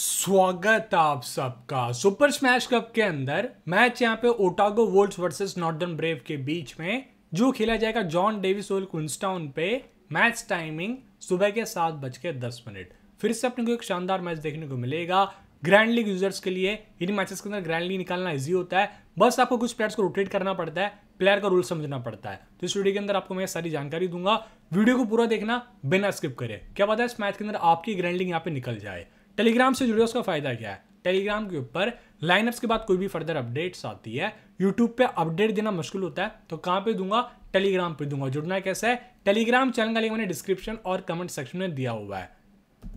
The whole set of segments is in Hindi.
स्वागत आप सबका सुपर स्मैश कप के अंदर मैच यहाँ पे Otago Volt versus Northern Brave के बीच में जो खेला जाएगा जॉन डेविस ओल कुंस्टाउन पे मैच टाइमिंग सुबह के सात बज के दस मिनट फिर से अपने को एक शानदार मैच देखने को मिलेगा ग्रैंड लीग यूजर्स के लिए इन मैचेस के अंदर ग्रैंड लीग निकालना ईजी होता है बस आपको कुछ प्लेयर्स को रोटेट करना पड़ता है प्लेयर का रूल समझना पड़ता है तो इस वीडियो के अंदर आपको मैं सारी जानकारी दूंगा वीडियो को पूरा देखना बिना स्किप करे क्या पता है इस मैच के अंदर आपकी ग्रैंड लीग यहाँ पे निकल जाए टेलीग्राम से जुड़े उसका फ़ायदा क्या है टेलीग्राम के ऊपर लाइनअप्स के बाद कोई भी फर्दर अपडेट्स आती है यूट्यूब पे अपडेट देना मुश्किल होता है तो कहाँ पे दूंगा टेलीग्राम पे दूंगा जुड़ना कैसा है टेलीग्राम चैनल का लिंक मैंने डिस्क्रिप्शन और कमेंट सेक्शन में दिया हुआ है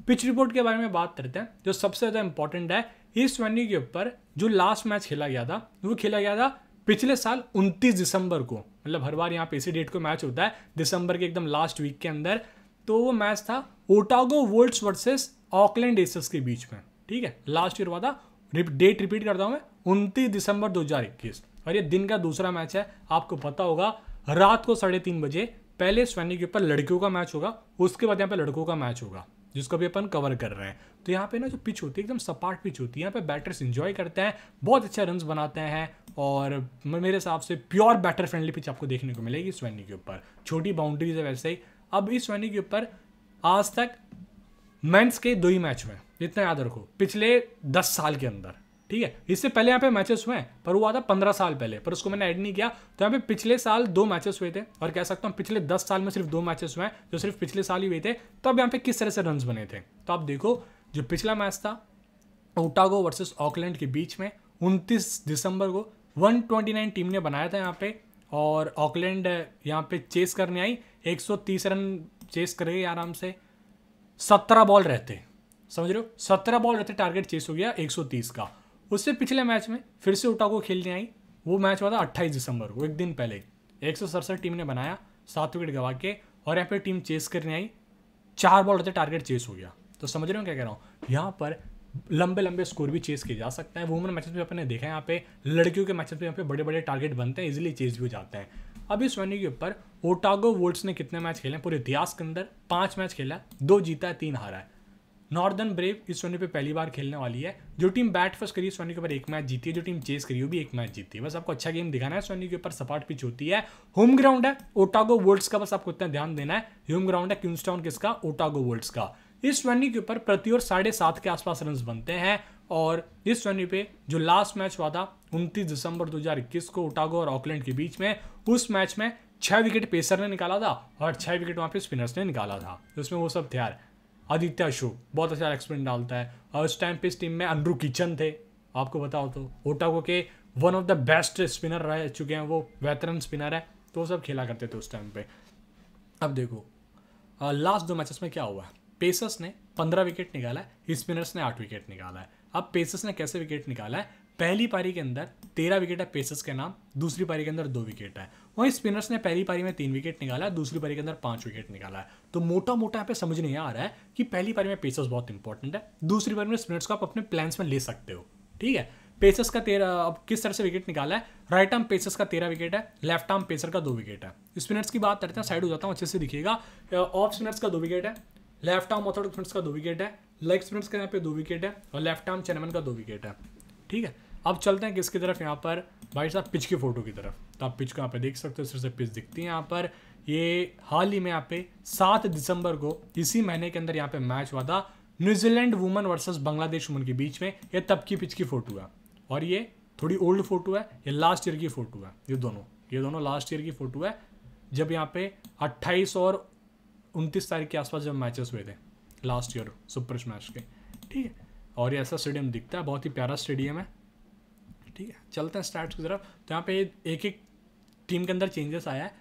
पिच रिपोर्ट के बारे में बात करते हैं जो सबसे ज़्यादा इंपॉर्टेंट है इस वेन्यू के ऊपर जो लास्ट मैच खेला गया था वो खेला गया था पिछले साल 29 दिसंबर को मतलब हर बार यहाँ पे इसी डेट को मैच होता है दिसंबर के एकदम लास्ट वीक के अंदर तो वो मैच था Otago Volts versus Auckland Aces के बीच में ठीक है लास्ट ईयर हुआ था डेट रिपीट करता हूँ मैं उनतीस दिसंबर 2021 और ये दिन का दूसरा मैच है आपको पता होगा रात को साढ़े तीन बजे पहले स्वैनी के ऊपर लड़कियों का मैच होगा उसके बाद यहाँ पे लड़कों का मैच होगा जिसको भी अपन कवर कर रहे हैं तो यहाँ पे ना जो पिच होती है एकदम सपाट पिच होती है यहाँ पे बैटर्स इंजॉय करते हैं बहुत अच्छा रन बनाते हैं और मेरे हिसाब से प्योर बैटर फ्रेंडली पिच आपको देखने को मिलेगी स्वैनी के ऊपर छोटी बाउंड्रीज है वैसे ही अब इस वेन्यू के ऊपर आज तक मेंस के दो ही मैच हुए जितना याद रखो पिछले दस साल के अंदर ठीक है इससे पहले यहाँ पे मैचेस हुए हैं पर हुआ था पंद्रह साल पहले पर उसको मैंने ऐड नहीं किया तो यहाँ पे पिछले साल दो मैचेस हुए थे और कह सकता हूँ पिछले दस साल में सिर्फ दो मैचेस हुए हैं जो सिर्फ पिछले साल ही हुए थे तो अब यहाँ पे किस तरह से रन बने थे तो आप देखो जो पिछला मैच था ओटागो वर्सेस ऑकलैंड के बीच में उनतीस दिसंबर को 129 टीम ने बनाया था यहाँ पे और ऑकलैंड यहाँ पे चेस करने आई 130 रन चेस करेगी आराम से सत्रह बॉल रहते समझ रहे हो सत्रह बॉल रहते टारगेट चेस हो गया 130 का उससे पिछले मैच में फिर से को खेलने आई वो मैच हुआ था अट्ठाईस दिसंबर को एक दिन पहले एक टीम ने बनाया सात विकेट गवा के और यहाँ पर टीम चेस करने आई चार बॉल रहते टारगेट चेस हो गया तो समझ रहे हो क्या कह रहा हूँ यहाँ पर लंबे लंबे स्कोर भी चेज किए जा सकते हैं वुमेन मैचेस भी अपने देखा है यहाँ पे लड़कियों के मैचेस भी यहाँ पे बड़े बड़े टारगेट बनते हैं इजिली चेज भी हो जाते हैं अभी इस वेन्यू के ऊपर ओटागो वोल्ट्स ने कितने मैच खेले हैं पूरे इतिहास के अंदर पाँच मैच खेला है दो जीता है तीन हारा है नॉर्दर्न ब्रेव इस वेन्यू पे पहली बार खेलने वाली है जो टीम बैट फर्स्ट करी सोनी के ऊपर एक मैच जीती है जो टीम चेस करी वो भी एक मैच जीती है बस आपको अच्छा गेम दिखाना है सोनी के ऊपर सपाट पिच होती है होम ग्राउंड है ओटागो वोल्ट्स का बस आपको इतना ध्यान देना है होम ग्राउंड है किंगस्टाउन किसका ओटागो वोल्ट्स का इस ट्वेंटी के ऊपर प्रति ओवर साढ़े सात के आसपास रन बनते हैं और इस ट्वेंटी पे जो लास्ट मैच हुआ था उनतीस दिसंबर 2021 को उटागो और ऑकलैंड के बीच में उस मैच में छः विकेट पेसर ने निकाला था और छह विकेट वहाँ पे स्पिनर्स ने निकाला था उसमें वो सब थे यार आदित्य अशोक बहुत अच्छा एक्सपीरियंस डालता है और उस टाइम पे इस टीम में अंड्रू किचन थे आपको बताओ तो ओटागो के one of the best spinner रह चुके हैं वो वेतरन स्पिनर है तो वो सब खेला करते थे उस टाइम पे अब देखो लास्ट दो मैचेस में क्या हुआ है पेसर्स ने पंद्रह विकेट निकाला है स्पिनर्स ने आठ विकेट निकाला है अब पेसर्स ने कैसे विकेट निकाला है पहली पारी के अंदर तेरह विकेट है पेसर्स के नाम दूसरी पारी के अंदर दो विकेट है वहीं स्पिनर्स ने पहली पारी में तीन विकेट निकाला है दूसरी पारी के अंदर पांच विकेट निकाला है तो मोटा मोटा यहाँ पे समझ नहीं आ रहा है कि पहली पारी में पेसर्स बहुत इंपॉर्टेंट है दूसरी पारी में स्पिनर्स को आप अपने प्लान्स में ले सकते हो ठीक है पेसर्स का तेरह अब किस तरह से विकेट निकाला है राइट आर्म पेसर्स का तेरह विकेट है लेफ्ट आर्म पेसर का दो विकेट है स्पिनर्स की बात करते हैं साइड हो जाता हूँ अच्छे से दिखेगा ऑफ स्पिनर्स का दो विकेट है लेफ्ट आर्म ऑर्थोडॉक्स फ्रेंड्स का दो विकेट है लेग स्पिनर्स का यहाँ पे दो विकेट है और लेफ्ट आर्म चैनमन का दो विकेट है ठीक है अब चलते हैं किसकी तरफ यहाँ पर भाई साहब पिच की फ़ोटो की तरफ तो आप पिच को यहाँ पे देख सकते हो इस से पिच दिखती है यहाँ पर ये हाल ही में यहाँ पे सात दिसंबर को इसी महीने के अंदर यहाँ पे मैच हुआ था New Zealand woman versus Bangladesh woman के बीच में ये तब की पिच की फ़ोटो है और ये थोड़ी ओल्ड फोटो है ये लास्ट ईयर की फ़ोटो है ये दोनों ये दोनों लास्ट ईयर की फ़ोटो है जब यहाँ पे 28 और उनतीस तारीख के आसपास जब मैचेस हुए थे लास्ट ईयर सुपर स्मैश के ठीक है और ये ऐसा स्टेडियम दिखता है बहुत ही प्यारा स्टेडियम है ठीक है चलते हैं स्टार्ट की तरफ तो यहाँ पे एक एक टीम के अंदर चेंजेस आया है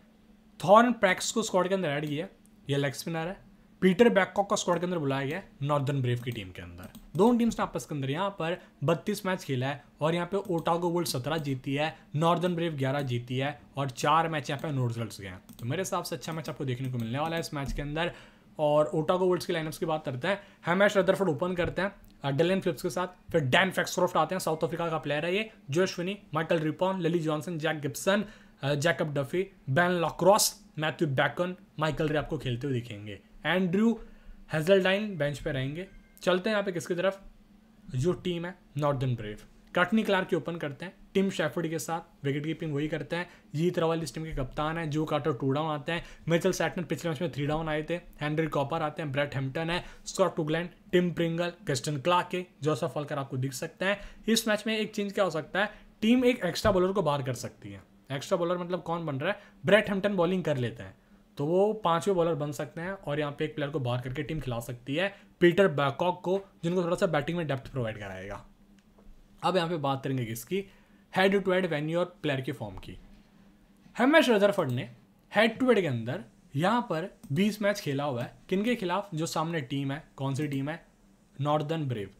थॉर्न प्रैक्स को स्क्वाड के अंदर ऐड किया ये लेग स्पिनर है पीटर बैकॉक का स्क्वाड के अंदर बुलाया गया नॉर्दर्न ब्रेव की टीम के अंदर दोनों टीम्स ने आपस के अंदर यहाँ पर 32 मैच खेला है और यहाँ पे ओटागो वर्ल्ड 17 जीती है नॉर्दर्न ब्रेव 11 जीती है और चार मैच यहाँ पे नो रिजल्ट गए हैं तो मेरे हिसाब से अच्छा मैच आपको देखने को मिलने वाला है इस मैच के अंदर और ओटागो वर्ल्ड्स के लाइनअप्स की बात करते हैं हेमेश रदरफोर्ड ओपन करते हैं डेलिन फिलिप्स के साथ फिर डैन फैक्सक्रोफ्ट आते हैं साउथ अफ्रीका का प्लेयर है ये जो जोशविनी Michael Rippon Lilly Johnson Jack Gibson Jacob Duffy Ben Lockrose Matthew Bacon Michael Rae आपको खेलते हुए दिखेंगे एंड्रू हेजलडाइन बेंच पे रहेंगे चलते हैं यहाँ पे किसकी तरफ जो टीम है नॉर्दर्न ब्रेव कटनी क्लार्क की ओपन करते हैं टिम शेफर्ड के साथ विकेट कीपिंग वही करते हैं जीत रवाल इस टीम के कप्तान हैं जो काटर टू डाउन आते हैं मिचल सैटनर पिछले मैच में थ्री डाउन आए थे हैंड्री कॉपर आते हैं ब्रेट हेम्पटन है स्कॉट टूगलैंड टिम प्रिंगल क्रिस्टन क्लार्क है जोसफ फॉलकर आपको दिख सकते हैं इस मैच में एक चेंज क्या हो सकता है टीम एक एक्स्ट्रा बॉलर को बाहर कर सकती है एक्स्ट्रा बॉलर मतलब कौन बन रहा है ब्रेट हेम्पटन बॉलिंग कर लेते हैं तो वो पांचवें बॉलर बन सकते हैं और यहाँ पे एक प्लेयर को बाहर करके टीम खिला सकती है पीटर बैकॉक को जिनको थोड़ा सा बैटिंग में डेप्थ प्रोवाइड कराएगा अब यहाँ पे बात करेंगे किसकी हेड टू हेड वेन्यू और प्लेयर की फॉर्म की हेमेश रजरफर्ड ने हेड टू हेड के अंदर यहाँ पर 20 मैच खेला हुआ है किनके खिलाफ जो सामने टीम है कौन सी टीम है नॉर्दर्न ब्रेव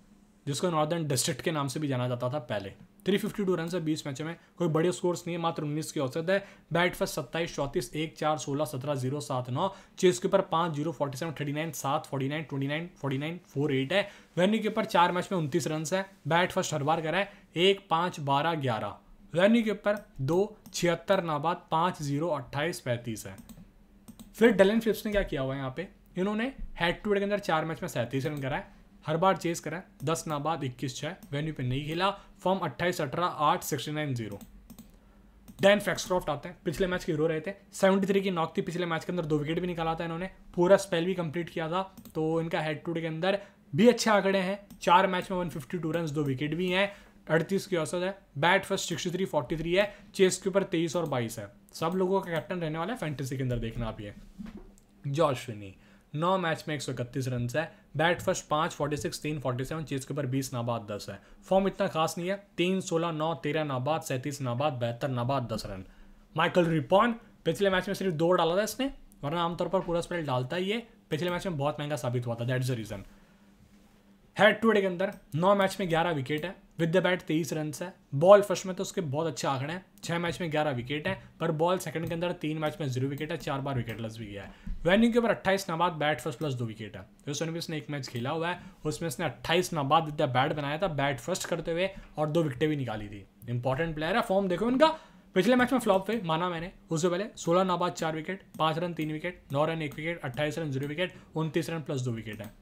जिसको नॉर्दर्न डिस्ट्रिक्ट के नाम से भी जाना जाता था पहले थ्री फिफ्टी टू रन है बीस मैचों में कोई बड़े स्कोर्स नहीं है मात्र उन्नीस की औसत है बैट फर्स्ट सत्ताईस चौतीस एक चार सोलह सत्रह जीरो सात नौ चेस के ऊपर पाँच zero forty seven thirty nine सात forty nine twenty nine forty nine four eight है वेन्यू के ऊपर चार मैच में उनतीस रन है बैट फर्स्ट हर बार करा है एक पाँच बारह ग्यारह वेन्यू के ऊपर दो छिहत्तर नाबाद पाँच जीरो अट्ठाईस पैंतीस है फिर डेलन फिप्स ने क्या किया हुआ है यहाँ पे इन्होंने हेड टू हेड के अंदर चार मैच में सैंतीस रन कराए है हर बार चेस करें दस नाबाद इक्कीस छः वेन्यू पे नहीं खेला फॉर्म अट्ठाईस अठारह आठ sixty nine zero Dean Foxcroft आते हैं पिछले मैच के हीरो रहे थे थ्री की नॉक थी पिछले मैच के अंदर दो विकेट भी निकाला था इन्होंने पूरा स्पेल भी कंप्लीट किया था तो इनका हेड टू के अंदर भी अच्छे आंकड़े हैं चार मैच में वन फिफ्टी टू रन दो विकेट भी हैं अड़तीस की औसत है bat first sixty three forty three है चेस के ऊपर तेईस और बाईस है सब लोगों का कैप्टन रहने वाला है फैंटेसी के अंदर देखना आप ये जॉर्ज फिनी नौ मैच में एक सौ इकतीस रन है बैट फर्स्ट पांच फोर्टी सिक्स तीन फोर्टी सेवन चीज के ऊपर बीस नाबाद दस है फॉर्म इतना खास नहीं है तीन सोलह नौ तेरह नाबाद सैंतीस नाबाद बहत्तर नाबाद दस रन माइकल रिपॉन पिछले मैच में सिर्फ दो डाला था इसने वरना आमतौर पर पूरा स्पेल डालता ही है पिछले मैच में बहुत महंगा साबित हुआ था that is the reason head to head के अंदर नौ मैच में ग्यारह विकेट है विद द बैट तेईस रन है बॉल फर्स्ट में तो उसके बहुत अच्छे आंकड़े हैं छह मैच में ग्यारह विकेट हैं पर बॉल सेकंड के अंदर तीन मैच में जीरो विकेट है चार बार विकेट लस भी गया है वैन्यू के ऊपर अट्ठाईस नाबाद बैट फर्स्ट प्लस दो विकेट है तो भी उसने एक मैच खेला हुआ है उसमें उसने अट्ठाईस नाबाद विद द बैट बनाया था बैट फर्स्ट करते हुए और दो विकेटें भी निकाली थी इंपॉर्टेंट प्लेयर है फॉर्म देखो उनका पिछले मैच में फ्लॉप हुए माना मैंने उससे पहले सोलह नाबाद चार विकेट पांच रन तीन विकेट नौ रन एक विकेट अट्ठाईस रन जीरो विकेट उनतीस रन प्लस दो विकेट है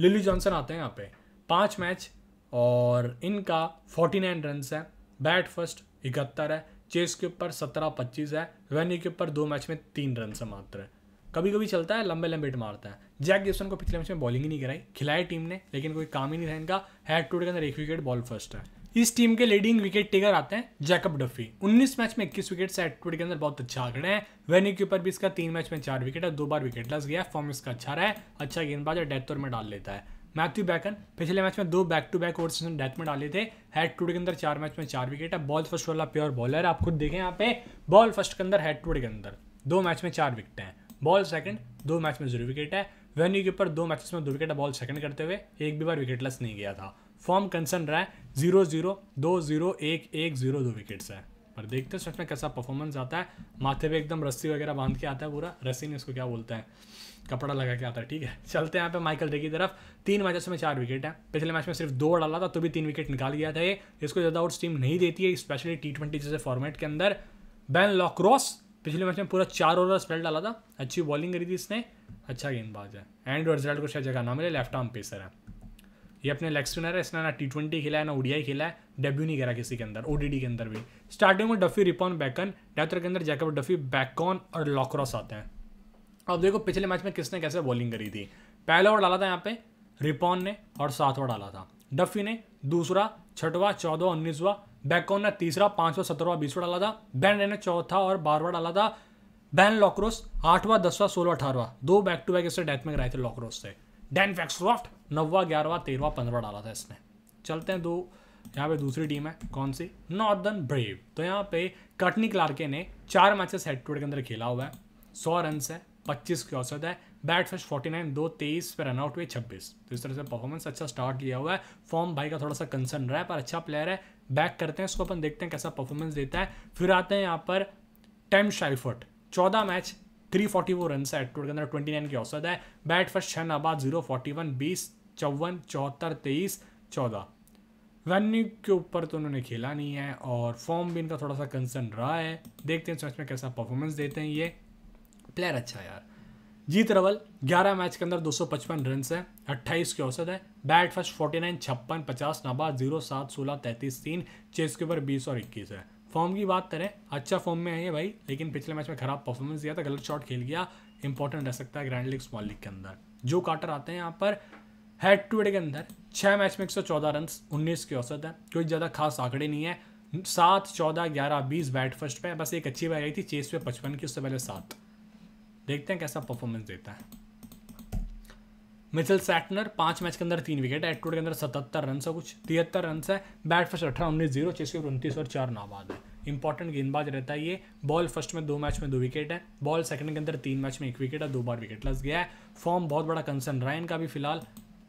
लिली जॉनसन आते हैं यहाँ पे पांच मैच और इनका 49 रन है बैट फर्स्ट इकहत्तर है चेस के ऊपर सत्रह पच्चीस है वेन्यू के ऊपर दो मैच में तीन रन से मात्र है कभी कभी चलता है लंबे लंबे हिट मारता है जैक गिब्सन को पिछले मैच में बॉलिंग ही नहीं कराई खिलाई टीम ने लेकिन कोई काम ही नहीं था इनका हेड टू के अंदर एक विकेट बॉल फर्स्ट है इस टीम के लीडिंग विकेट टेकर आते हैं जैकब डफी 19 मैच में 21 विकेट से टूट के अंदर बहुत अच्छा आंकड़े हैं वेनी के ऊपर भी इसका तीन मैच में चार विकेट है दो बार विकेट लस गया फॉर्म इसका अच्छा रहा है अच्छा गेंदबाज है डेथ में डाल लेता है मैथ्यू बैकन पिछले मैच में दो बैक टू बैक ओवर्स उसने डेथ में डाले थे हेड टू के अंदर चार मैच में चार विकेट है बॉल फर्स्ट वाला प्योर बॉलर आप खुद देखें यहाँ पे बॉल फर्स्ट के अंदर हेड टू के अंदर दो मैच में चार विकेट हैं बॉल सेकंड दो मैच में जीरो विकेट है वेन्यू के ऊपर दो मैच में दो विकेट है बॉल सेकंड करते हुए एक भी बार विकेटलेस नहीं गया था फॉर्म कंसर्न रहा है जीरो जीरो दो जीरो एक एक जीरो दो विकेट्स है पर देखते हैं सच में कैसा परफॉर्मेंस आता है माथे पे एकदम रस्सी वगैरह बांध के आता है पूरा रस्सी ने इसको क्या बोलते हैं कपड़ा लगा के आता है ठीक है चलते हैं यहाँ पे माइकल डे की तरफ तीन मैचेस में चार विकेट हैं पिछले मैच में सिर्फ दो डाला था तो भी तीन विकेट निकाल गया था ये इसको ज़्यादा आउट टीम नहीं देती है स्पेशली टी ट्वेंटी जैसे फॉर्मेट के अंदर बैन लॉक्रॉस पिछले मैच में पूरा चार ओवर स्पेल डाला था अच्छी बॉलिंग करी थी इसने अच्छा गेंदबाज है एंड रिजल्ट को शायद जगह ना मिले लेफ्ट आर्म पेसर है ये अपने लेग स्पिनर है इसने ना टी ट्वेंटी खेला है ना ओडीआई खेला है डेब्यू नहीं करा किसी के अंदर ओडीडी के अंदर भी स्टार्टिंग में डफी रिपॉन बैकन डेथर के अंदर जैकब डफी बैकॉन और लॉक्रॉस आते हैं अब देखो पिछले मैच में किसने कैसे बॉलिंग करी थी पहला ओवर डाला था यहाँ पे रिपोन ने और सातवां डाला था डफी ने दूसरा छठवा चौदवा उन्नीसवा बैकॉन ने तीसरा पांचवा सत्रहवा बीसवा डाला था बैन ने चौथा और बारहवा डाला था बैन लॉक्रोस आठवा दसवा सोलह अठारवा दो बैक टू बैक इससे डेथ में कराए थे लॉक्रोस से डैन फैक्सक्रॉफ्ट नौवा ग्यारहवा तेरहवा पंद्रह डाला था इसने चलते हैं दो यहाँ पे दूसरी टीम है कौन सी नॉर्दर्न ब्रेव तो यहाँ पे कटनी क्लार्के ने चार मैचेस हेड टू हेड के अंदर खेला हुआ है सौ रन है पच्चीस की औसत है बैट फर्स्ट फोर्टी नाइन दो तेईस पर रन आउट हुए छब्बीस तो इस तरह से परफॉर्मेंस अच्छा स्टार्ट लिया हुआ है फॉर्म भाई का थोड़ा सा कंसर्न रहा है पर अच्छा प्लेयर है बैक करते हैं इसको अपन देखते हैं कैसा परफॉर्मेंस देता है फिर आते हैं यहाँ पर टेम शाइफर्ट चौदह match three forty four run है टोटल के अंदर ट्वेंटी नाइन की औसत है बैट फर्स्ट छः नाबाद जीरो फोर्टी वन बीस चौवन चौहत्तर तेईस चौदह वेन्यू के ऊपर तो उन्होंने खेला नहीं है और फॉर्म भी इनका थोड़ा सा कंसर्न रहा है देखते हैं इस मैच में कैसा परफॉर्मेंस देते हैं ये प्लेयर अच्छा है यार जीत रवल 11 मैच के अंदर 255 रन है 28 की औसत है बैट फर्स्ट 49 छप्पन पचास नाबाद जीरो सात सोलह तैंतीस तीन चेस के ऊपर बीस और इक्कीस है फॉर्म की बात करें अच्छा फॉर्म में है ये भाई लेकिन पिछले मैच में खराब परफॉर्मेंस दिया था गलत शॉट खेल गया इंपॉर्टेंट रह सकता है ग्रैंड लीग स्मॉल लीग के अंदर जो काटर आते हैं यहाँ पर हेड टू हेड के अंदर छः मैच में एक सौ चौदह रन उन्नीस की औसत है कोई ज़्यादा खास आंकड़े नहीं है सात चौदह ग्यारह बीस बैट फर्स्ट पे बस एक अच्छी बात आई थी चेस पे पचपन की उससे पहले सात देखते हैं कैसा परफॉर्मेंस देता है मिसल सैटनर पांच मैच के अंदर तीन विकेट है एटवुड के अंदर सतहत्तर रन है कुछ तिहत्तर रन है बैट फर्स्ट अठारह उन्नीस जीरो सौ उनतीस और चार नाबाद है इंपॉर्टेंट गेंदबाज रहता है ये बॉल फर्स्ट में दो मैच में दो विकेट है बॉल सेकंड के अंदर तीन मैच में एक विकेट है दो बार विकेट लस गया है फॉर्म बहुत बड़ा कंसर्न रहा का इनका भी फिलहाल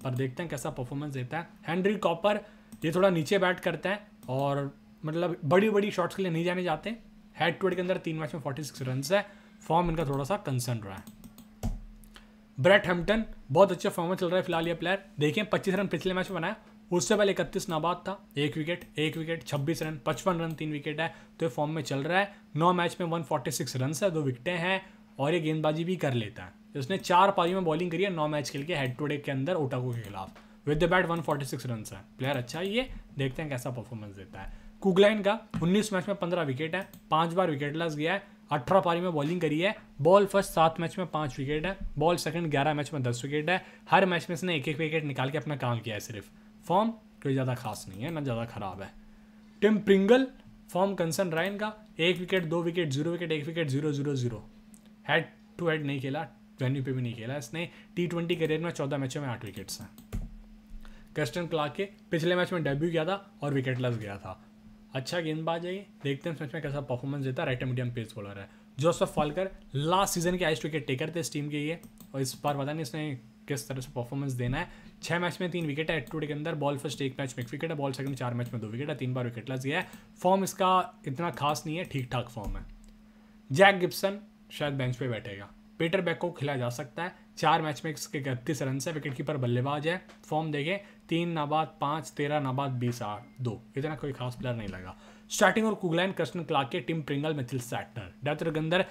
पर देखते हैं कैसा परफॉर्मेंस देता है हैंनरी कॉपर ये थोड़ा नीचे बैट करता है और मतलब बड़ी बड़ी शॉट्स के लिए नहीं जाने जाते हेड टू के अंदर तीन मैच में फोर्टी सिक्स रन है फॉर्म इनका थोड़ा सा कंसर्न रहा है ब्रेट हेम्पटन बहुत अच्छे फॉर्म में चल रहा है फिलहाल ये प्लेयर देखें पच्चीस रन पिछले मैच में बनाया उससे पहले इकतीस नाबाद था एक विकेट एक विकेट छब्बीस रन पचपन रन तीन विकेट है तो ये फॉर्म में चल रहा है नौ मैच में वन फोर्टी सिक्स रन है दो विकटें हैं और ये गेंदबाजी भी कर लेता है उसने चार पारी में बॉलिंग करी है नौ मैच खेल के हेड टू डे के अंदर ओटाको के खिलाफ with the bat six run है प्लेयर अच्छा है ये देखते हैं कैसा परफॉर्मेंस देता है कुगलाइन का उन्नीस मैच में पंद्रह विकेट है पांच बार विकेट लस गया है अठारह पारी में बॉलिंग करी है बॉल फर्स्ट सात मैच में पाँच विकेट है बॉल सेकंड ग्यारह मैच में दस विकेट है हर मैच में इसने एक एक विकेट निकाल के अपना काम किया है सिर्फ फॉर्म कोई ज़्यादा खास नहीं है ना ज़्यादा ख़राब है Tim Pringle form concern Ryan का एक विकेट दो विकेट जीरो विकेट एक wicket zero zero zero head to head नहीं खेला वेन्यू पे भी नहीं खेला इसने टी ट्वेंटी करियर में चौदह मैचों में आठ विकेट्स हैं कस्टन क्लार्क के पिछले मैच में डेब्यू किया था और विकेट लस गया था अच्छा गेंदबाज है देखते हैं मैच में कैसा परफॉर्मेंस देता है राइट मीडियम पेस बॉलर है जोसफ फालकर लास्ट सीजन के आइस्ट विकेट टेकर थे इस टीम के लिए और इस बार पता नहीं इसने किस तरह से परफॉर्मेंस देना है छः मैच में तीन विकेट है एट टूडे के अंदर बॉल फर्स्ट एक मैच में एक विकेट है बॉल सेकंड चार मैच में दो विकेट है तीन बार विकेट लस गया है फॉर्म इसका इतना खास नहीं है ठीक ठाक फॉर्म है जैक गिब्सन शायद बेंच पे बैठेगा पीटर बैक को खिलाया जा सकता है चार मैच में इसके इकतीस रन से विकेट कीपर बल्लेबाज है फॉर्म देखें तीन नाबाद पाँच तेरह नाबाद बीस आठ दो इतना कोई खास प्लेयर नहीं लगा स्टार्टिंग और Kuggeleijn Christian Clarke Tim Pringle Mitchell Santner डॉक्टर गंदर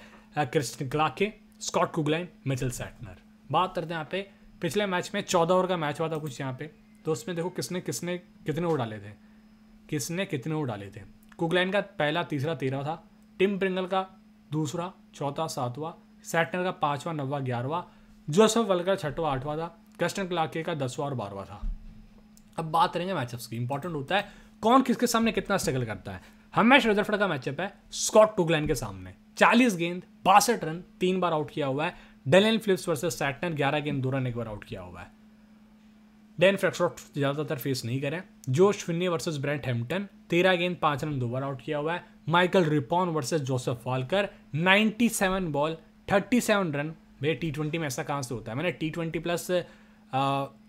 Christian Clarke Scott Kuggeleijn Mitchell Santner बात करते हैं यहाँ पे पिछले मैच में चौदह ओवर का मैच हुआ था कुछ यहाँ पे तो उसमें देखो किसने किसने कितने ओवर डाले थे किसने कितने ओवर डाले थे कुगलैन का पहला तीसरा तेरह था टिम प्रिंगल का दूसरा चौथा सातवां सैटनर का पांचवा नवा ग्यारहवा जोसफ वल का छठवा आठवा था क्रिस्टन क्लाके का दसवा और बारहवा था अब बात करेंगे मैचअप्स की इंपॉर्टेंट होता है कौन किसके सामने कितना स्ट्रगल करता है हमेश रजरफड़ का मैचअप है स्कॉट टूगलैंड के सामने चालीस गेंद बासठ रन तीन बार आउट किया हुआ है डेलिन फ्लिप्स वर्सेज सैटनर ग्यारह गेंद दो रन एक बार आउट किया हुआ है डेन फ्रैक्सॉट ज़्यादातर फेस नहीं करें जो शून्य वर्सेज ब्रेंट हेम्पटन तेरह गेंद पाँच रन दो बार आउट किया हुआ है Michael Rippon versus Joseph Walker 97 ball thirty seven run भाई टी ट्वेंटी में ऐसा कहाँ से होता है मैंने टी ट्वेंटी प्लस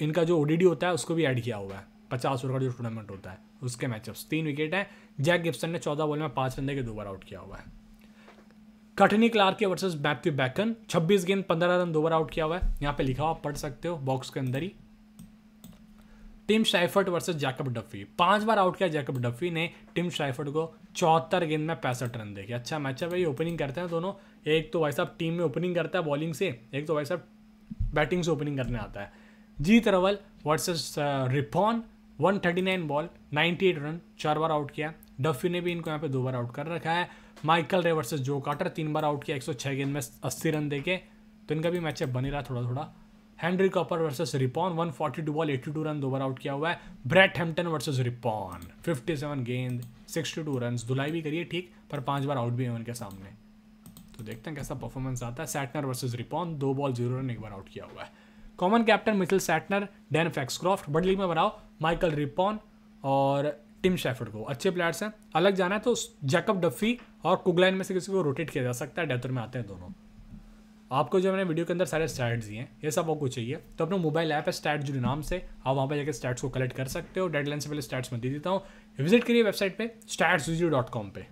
इनका जो ओडीडी होता है उसको भी ऐड किया हुआ है पचास ओवर का जो टूर्नामेंट होता है उसके मैचअप्स तीन विकेट हैं जैक गिप्सन ने चौदह बॉल में पाँच रन देकर दो बार आउट किया हुआ है कटनी क्लार्क के वर्सेस मैथ्यू बैकन 26 गेंद 15 रन दो बार आउट किया हुआ है यहाँ पे लिखा हुआ पढ़ सकते हो बॉक्स के अंदर ही Tim Seifert versus Jacob Duffy पांच बार आउट किया जैकब डफी ने टिम शाइफर्ट को चौहत्तर गेंद में पैंसठ रन दे अच्छा मैचअप है ये ओपनिंग करते हैं दोनों एक तो भाई साहब टीम में ओपनिंग करता है बॉलिंग से एक तो भाई साहब बैटिंग से ओपनिंग करने आता है Jeet Raval versus Rippon nine ball ninety eight run चार बार आउट किया डफी ने भी इनको यहाँ पे दो बार आउट कर रखा है माइकल रे वर्सेज जो काटर तीन बार आउट किया एक सौ छः गेंद में अस्सी रन देके तो इनका भी मैचअप बने रहा थोड़ा थोड़ा Henry Cooper versus Rippon one forty two ball eighty two run दो बार आउट किया हुआ है Brett Hampton versus Rippon seven गेंद सिक्सटी टू रन धुलाई भी करिए ठीक पर पाँच बार आउट भी है उनके सामने तो देखते हैं कैसा परफॉर्मेंस आता है सैटनर वर्सेज रिपॉन दो बॉल जीरो रन एक बार आउट किया हुआ है common captain Mitchell Santner Dean Foxcroft बड़ी लीग में बनाओ माइकल रिपॉन और टिम शेफर्ड को अच्छे प्लेयर्स हैं अलग जाना है तो जैकब डफी और कुगलाइन में से किसी को रोटेट किया जा सकता है डेथर में आते हैं दोनों आपको जो मैंने वीडियो के अंदर सारे स्टैट्स दिए हैं ये सब आपको चाहिए तो अपने मोबाइल ऐप है स्टैट जुड़े नाम से आप वहाँ पर जाकर स्टैट्स को कलेक्ट कर सकते हो डेडलाइन से पहले स्टैट्स में दे देता हूँ विजिट करिए वेबसाइट पे स्टैट्स डॉट कॉम पर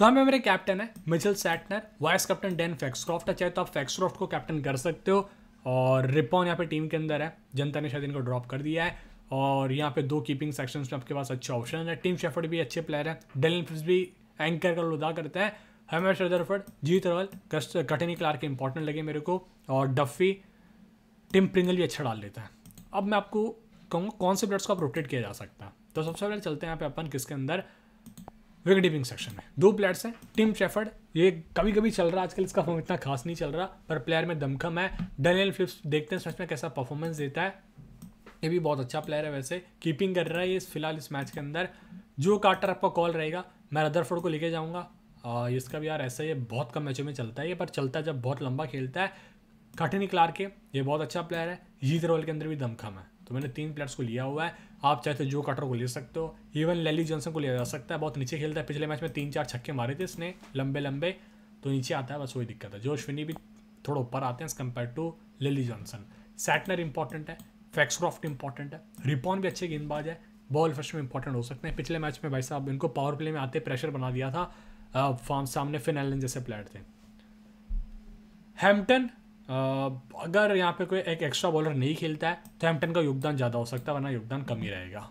तो हमें मेरे कैप्टन है Mitchell Santner vice captain Dean Foxcroft है चाहे तो आप फैक्सक्रॉफ्ट को कैप्टन कर सकते हो और रिपॉन यहाँ पे टीम के अंदर है जनता ने शायद इनको ड्रॉप कर दिया है और यहाँ पे दो कीपिंग सेक्शंस में आपके पास अच्छा ऑप्शन है टीम शेफर्ड भी अच्छे प्लेयर है डेलिन फिज भी एंकर का लुदा करता है हमेश रदरफर्ड जीत रवल कटनी के इंपॉर्टेंट लगे मेरे को और डफ़ी टिम प्रिंगल भी अच्छा डाल लेता है अब मैं आपको कहूँगा कौन से प्लेयर्स को आप रोटेट किया जा सकता है तो सबसे पहले चलते हैं यहाँ पे अपन किसके अंदर विकेट कीपिंग सेक्शन में दो प्लेयर्स हैं टिम शेफर्ड ये कभी कभी चल रहा है आजकल इसका फॉर्म इतना खास नहीं चल रहा पर प्लेयर में दमखम है डेनियल फिलिप्स देखते हैं सच में कैसा परफॉर्मेंस देता है ये भी बहुत अच्छा प्लेयर है वैसे कीपिंग कर रहा है ये फिलहाल इस मैच के अंदर जो कार्टर आपका कॉल रहेगा मैं रदरफोर्ड को लेके जाऊँगा इसका भी यार ऐसा ये बहुत कम मैचों में चलता है ये पर चलता है जब बहुत लंबा खेलता है कठिन क्लार के ये बहुत अच्छा प्लेयर है जीत रोल के अंदर भी दमखम है तो मैंने तीन प्लेयर्स को लिया हुआ है आप चाहे तो जो कटर को ले सकते हो इवन लैली जॉनसन को लिया जा सकता है बहुत नीचे खेलता है पिछले मैच में तीन चार छक्के मारे थे इसने लंबे लंबे तो नीचे आता है बस वही दिक्कत है जो अश्विनी भी थोड़ा ऊपर आते हैं as compared to Lilly Johnson Santner important है फैक्सक्रॉफ्ट इंपॉर्टेंट है रिपॉन भी अच्छे गेंदबाज है बॉल फर्स्ट में इंपॉर्टेंट हो सकते हैं पिछले मैच में भाई साहब इनको पावर प्ले में आते प्रेशर बना दिया था फॉर्म सामने फिन एलन जैसे प्लेयर थे हैम्पटन अगर यहाँ पे कोई एक एक्स्ट्रा बॉलर नहीं खेलता है तो हैम्पटन का योगदान ज़्यादा हो सकता है वरना योगदान कम ही रहेगा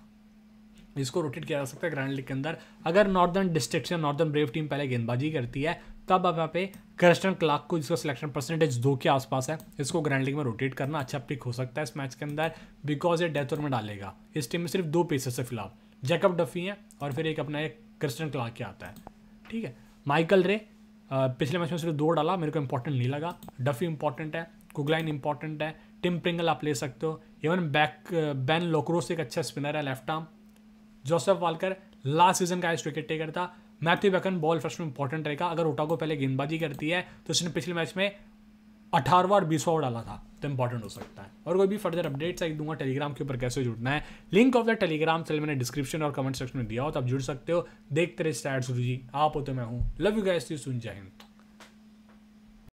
इसको रोटेट किया जा सकता है ग्रैंड लीग के अंदर अगर नॉर्दर्न डिस्ट्रिक्ट या नॉर्दर्न ब्रेव टीम पहले गेंदबाजी करती है तब अब यहाँ पे क्रिस्टन क्लार्क को जिसका सिलेक्शन परसेंटेज दो के आसपास है इसको ग्रैंड लीग में रोटेट करना अच्छा पिक हो सकता है इस मैच के अंदर बिकॉज ये डेथ ओवर में डालेगा इस टीम में सिर्फ दो पेसर्स है फिलहाल जैकब डफी हैं और फिर एक अपना एक क्रिस्टन क्लार्क के आता है ठीक है माइकल रे पिछले मैच में सिर्फ दो डाला मेरे को इंपॉर्टेंट नहीं लगा डफी इंपॉर्टेंट है कुगलाइन इंपॉर्टेंट है टिम प्रिंगल आप ले सकते हो इवन बैक बैन लोक्रोस एक अच्छा स्पिनर है left arm Joseph Walker last season का इस विकेट टेकर था मैथ्यू बैकन बॉल फर्स्ट में इंपॉर्टेंट रहेगा अगर ओटागो पहले गेंदबाजी करती है तो उसने पिछले मैच में अठारहवा और बीसवा डाला था तो इंपॉर्टेंट हो सकता है और कोई भी फर्दर अपडेट्स आई दूंगा टेलीग्राम के ऊपर कैसे जुड़ना है लिंक ऑफ द टेलीग्राम चल मैंने डिस्क्रिप्शन और कमेंट सेक्शन में दिया हो तो आप जुड़ सकते हो देखते रहे स्टार्ट गुरु जी आप हो तो मैं हूँ love you guys you soon जय हिंद